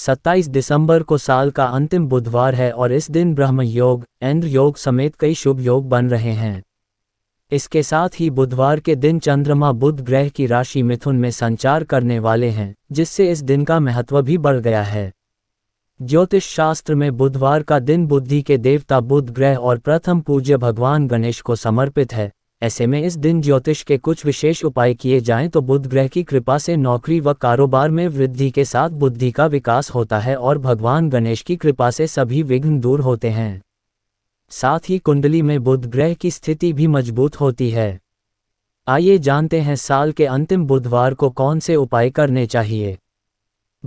सत्ताईस दिसंबर को साल का अंतिम बुधवार है और इस दिन ब्रह्म योग इंद्र योग समेत कई शुभ योग बन रहे हैं इसके साथ ही बुधवार के दिन चंद्रमा बुध ग्रह की राशि मिथुन में संचार करने वाले हैं जिससे इस दिन का महत्व भी बढ़ गया है ज्योतिष शास्त्र में बुधवार का दिन बुद्धि के देवता बुध ग्रह और प्रथम पूज्य भगवान गणेश को समर्पित है ऐसे में इस दिन ज्योतिष के कुछ विशेष उपाय किए जाएं तो बुध ग्रह की कृपा से नौकरी व कारोबार में वृद्धि के साथ बुद्धि का विकास होता है और भगवान गणेश की कृपा से सभी विघ्न दूर होते हैं साथ ही कुंडली में बुध ग्रह की स्थिति भी मजबूत होती है आइए जानते हैं साल के अंतिम बुधवार को कौन से उपाय करने चाहिए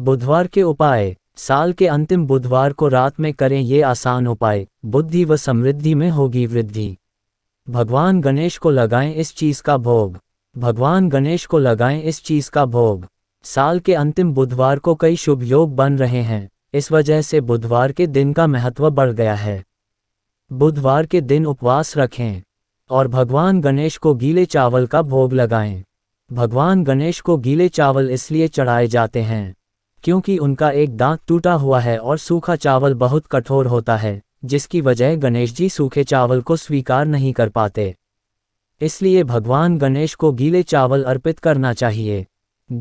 बुधवार के उपाय साल के अंतिम बुधवार को रात में करें ये आसान उपाय बुद्धि व समृद्धि में होगी वृद्धि भगवान गणेश को लगाएं इस चीज का भोग भगवान गणेश को लगाएं इस चीज का भोग साल के अंतिम बुधवार को कई शुभ योग बन रहे हैं इस वजह से बुधवार के दिन का महत्व बढ़ गया है बुधवार के दिन उपवास रखें और भगवान गणेश को गीले चावल का भोग लगाएं भगवान गणेश को गीले चावल इसलिए चढ़ाए जाते हैं क्योंकि उनका एक दांत टूटा हुआ है और सूखा चावल बहुत कठोर होता है जिसकी वजह गणेश जी सूखे चावल को स्वीकार नहीं कर पाते इसलिए भगवान गणेश को गीले चावल अर्पित करना चाहिए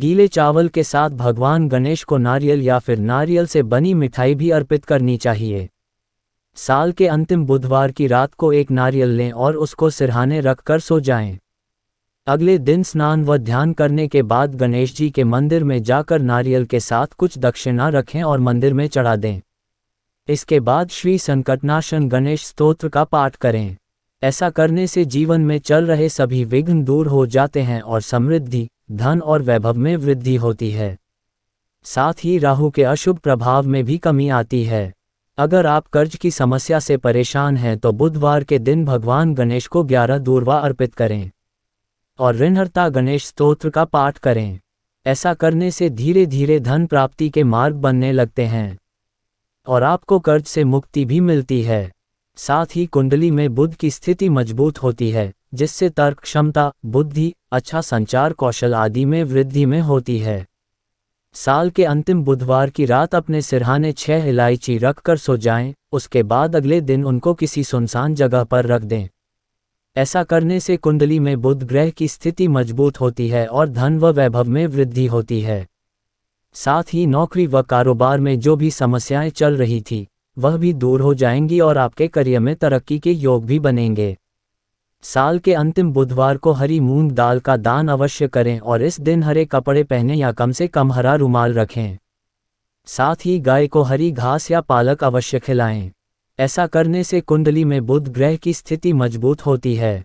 गीले चावल के साथ भगवान गणेश को नारियल या फिर नारियल से बनी मिठाई भी अर्पित करनी चाहिए साल के अंतिम बुधवार की रात को एक नारियल लें और उसको सिरहाने रखकर सो जाएं। अगले दिन स्नान व ध्यान करने के बाद गणेश जी के मंदिर में जाकर नारियल के साथ कुछ दक्षिणा रखें और मंदिर में चढ़ा दें इसके बाद श्री संकटनाशन गणेश स्तोत्र का पाठ करें ऐसा करने से जीवन में चल रहे सभी विघ्न दूर हो जाते हैं और समृद्धि धन और वैभव में वृद्धि होती है साथ ही राहु के अशुभ प्रभाव में भी कमी आती है अगर आप कर्ज की समस्या से परेशान हैं तो बुधवार के दिन भगवान गणेश को ग्यारह दूरवा अर्पित करें और ऋणहरता गणेश स्तोत्र का पाठ करें ऐसा करने से धीरे धीरे धन प्राप्ति के मार्ग बनने लगते हैं और आपको कर्ज से मुक्ति भी मिलती है साथ ही कुंडली में बुद्ध की स्थिति मजबूत होती है जिससे तर्क क्षमता बुद्धि अच्छा संचार कौशल आदि में वृद्धि में होती है साल के अंतिम बुधवार की रात अपने सिरहाने छह इलायची रखकर सो जाएं, उसके बाद अगले दिन उनको किसी सुनसान जगह पर रख दें ऐसा करने से कुंडली में बुध ग्रह की स्थिति मजबूत होती है और धन व वैभव में वृद्धि होती है साथ ही नौकरी व कारोबार में जो भी समस्याएं चल रही थी वह भी दूर हो जाएंगी और आपके करियर में तरक्की के योग भी बनेंगे साल के अंतिम बुधवार को हरी मूंग दाल का दान अवश्य करें और इस दिन हरे कपड़े पहने या कम से कम हरा रुमाल रखें साथ ही गाय को हरी घास या पालक अवश्य खिलाएं ऐसा करने से कुंडली में बुध ग्रह की स्थिति मजबूत होती है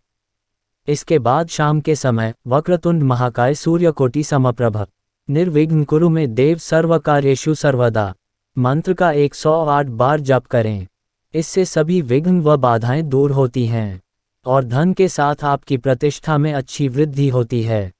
इसके बाद शाम के समय वक्रतुंड महाकाय सूर्यकोटि समप्रभ निर्विघ्न कुरु में देव सर्व कार्येशु सर्वदा मंत्र का 108 बार जप करें इससे सभी विघ्न व बाधाएं दूर होती हैं और धन के साथ आपकी प्रतिष्ठा में अच्छी वृद्धि होती है